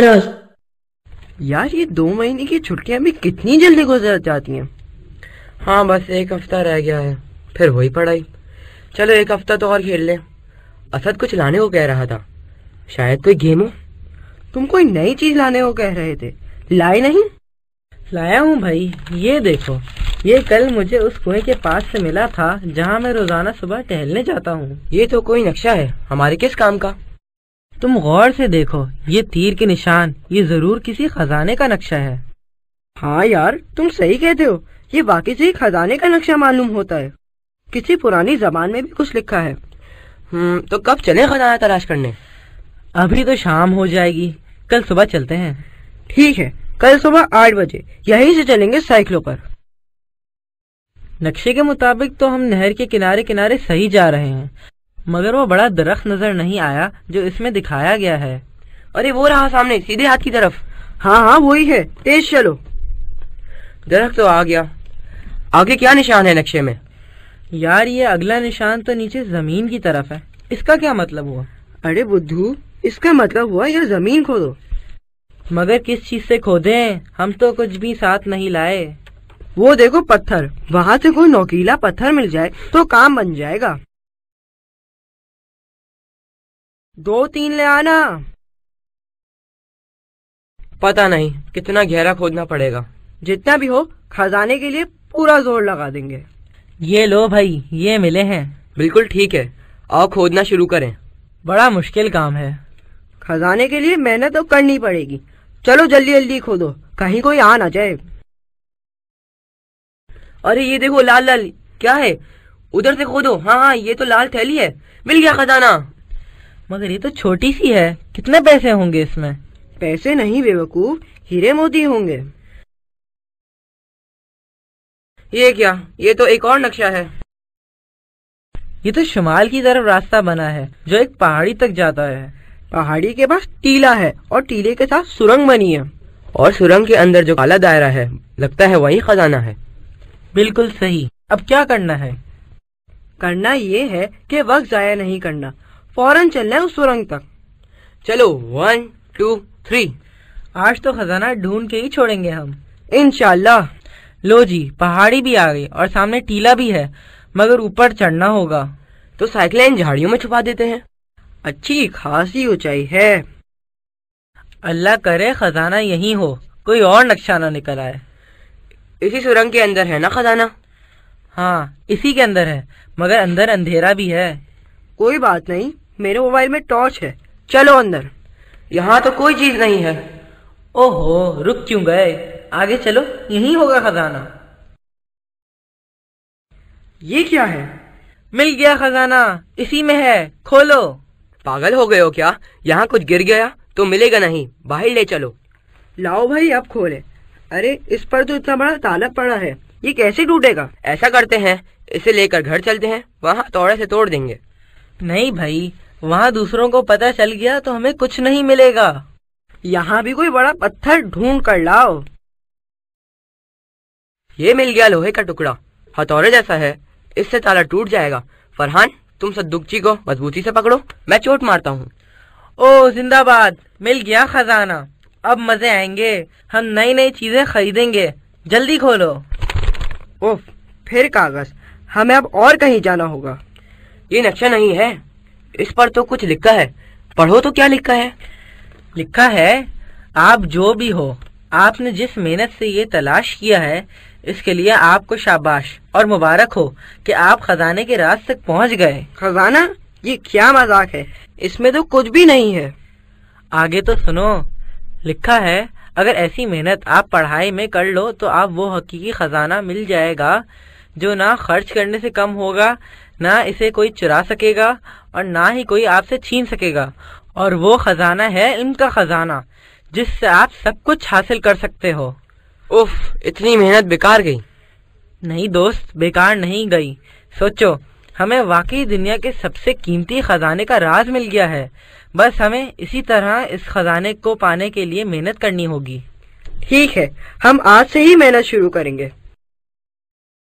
यार ये दो महीने की छुट्टियां भी कितनी जल्दी गुजर जाती हैं हाँ बस एक हफ्ता रह गया है फिर वही पढ़ाई चलो एक हफ्ता तो और खेल ले असद कुछ लाने को कह रहा था शायद कोई गेम हो तुम कोई नई चीज लाने को कह रहे थे लाए नहीं लाया हूँ भाई ये देखो ये कल मुझे उस कुएं के पास से मिला था जहाँ मैं रोजाना सुबह टहलने जाता हूँ ये तो कोई नक्शा है हमारे किस काम का तुम गौर से देखो ये तीर के निशान ये जरूर किसी खजाने का नक्शा है हाँ यार तुम सही कहते हो ये वाकई से खजाने का नक्शा मालूम होता है किसी पुरानी जबान में भी कुछ लिखा है हम्म, तो कब चले खजाना तलाश करने अभी तो शाम हो जाएगी कल सुबह चलते हैं ठीक है कल सुबह आठ बजे यहीं से चलेंगे साइकिलों पर नक्शे के मुताबिक तो हम नहर के किनारे किनारे सही जा रहे हैं मगर वो बड़ा दरख्त नजर नहीं आया जो इसमें दिखाया गया है अरे वो रहा सामने सीधे हाथ की तरफ हाँ हाँ वही है तेज चलो दरख्त तो आ गया आगे क्या निशान है नक्शे में यार ये अगला निशान तो नीचे जमीन की तरफ है इसका क्या मतलब हुआ अरे बुद्धू इसका मतलब हुआ यार जमीन खोदो मगर किस चीज से खोदे हम तो कुछ भी साथ नहीं लाए वो देखो पत्थर वहाँ से कोई नोकीला पत्थर मिल जाए तो काम बन जाएगा दो तीन ले आना पता नहीं कितना गहरा खोदना पड़ेगा जितना भी हो खजाने के लिए पूरा जोर लगा देंगे ये लो भाई ये मिले हैं बिल्कुल ठीक है आओ खोदना शुरू करें बड़ा मुश्किल काम है खजाने के लिए मेहनत तो करनी पड़ेगी चलो जल्दी जल्दी खोदो कहीं कोई आ ना जाए अरे ये देखो लाल लाल क्या है उधर से खोदो हाँ हाँ ये तो लाल थैली है मिल गया खजाना मगर ये तो छोटी सी है कितने पैसे होंगे इसमें पैसे नहीं बेवकूफ हीरे मोती होंगे ये क्या ये तो एक और नक्शा है ये तो शुमाल की तरफ रास्ता बना है जो एक पहाड़ी तक जाता है पहाड़ी के पास टीला है और टीले के साथ सुरंग बनी है और सुरंग के अंदर जो काला दायरा है लगता है वही खजाना है बिल्कुल सही अब क्या करना है करना ये है कि वक्त जाया नहीं करना फौरन चलना है उस सुरंग तक चलो वन टू थ्री आज तो खजाना ढूंढ के ही छोड़ेंगे हम इनशाला लो जी पहाड़ी भी आ गई और सामने टीला भी है मगर ऊपर चढ़ना होगा तो साइकिलें इन झाड़ियों में छुपा देते हैं अच्छी खासी ऊंचाई है अल्लाह करे खजाना यही हो कोई और नक्शा ना निकल आए इसी सुरंग के अंदर है ना खजाना हाँ इसी के अंदर है मगर अंदर अंधेरा भी है कोई बात नहीं मेरे मोबाइल में टॉर्च है चलो अंदर यहाँ तो कोई चीज नहीं है ओहो रुक क्यों गए आगे चलो यही होगा खजाना ये क्या है मिल गया खजाना इसी में है खोलो पागल हो गए हो क्या यहाँ कुछ गिर गया तो मिलेगा नहीं बाहर ले चलो लाओ भाई अब खोले अरे इस पर तो इतना बड़ा ताला पड़ा है ये कैसे टूटेगा ऐसा करते हैं इसे लेकर घर चलते हैं वहाँ तोड़े से तोड़ देंगे नहीं भाई वहाँ दूसरों को पता चल गया तो हमें कुछ नहीं मिलेगा यहाँ भी कोई बड़ा पत्थर ढूंढ कर लाओ ये मिल गया लोहे का टुकड़ा हथौड़े जैसा है इससे ताला टूट जाएगा फरहान तुम सद्दुकची को मजबूती से पकड़ो मैं चोट मारता हूँ ओ जिंदाबाद मिल गया खजाना अब मजे आएंगे हम नई नई चीजें खरीदेंगे जल्दी खोलो ओह फिर कागज हमें अब और कहीं जाना होगा ये नक्शा नहीं है इस पर तो कुछ लिखा है पढ़ो तो क्या लिखा है लिखा है आप जो भी हो आपने जिस मेहनत से ये तलाश किया है इसके लिए आपको शाबाश और मुबारक हो कि आप खजाने के रास्ते तक पहुंच गए खजाना ये क्या मजाक है इसमें तो कुछ भी नहीं है आगे तो सुनो लिखा है अगर ऐसी मेहनत आप पढ़ाई में कर लो तो आप वो हकीकी खजाना मिल जाएगा जो ना खर्च करने से कम होगा ना इसे कोई चुरा सकेगा और ना ही कोई आपसे छीन सकेगा और वो खजाना है इल्म का खजाना जिससे आप सब कुछ हासिल कर सकते हो उफ इतनी मेहनत बेकार गई नहीं दोस्त बेकार नहीं गई सोचो हमें वाकई दुनिया के सबसे कीमती खजाने का राज मिल गया है बस हमें इसी तरह इस खजाने को पाने के लिए मेहनत करनी होगी ठीक है हम आज से ही मेहनत शुरू करेंगे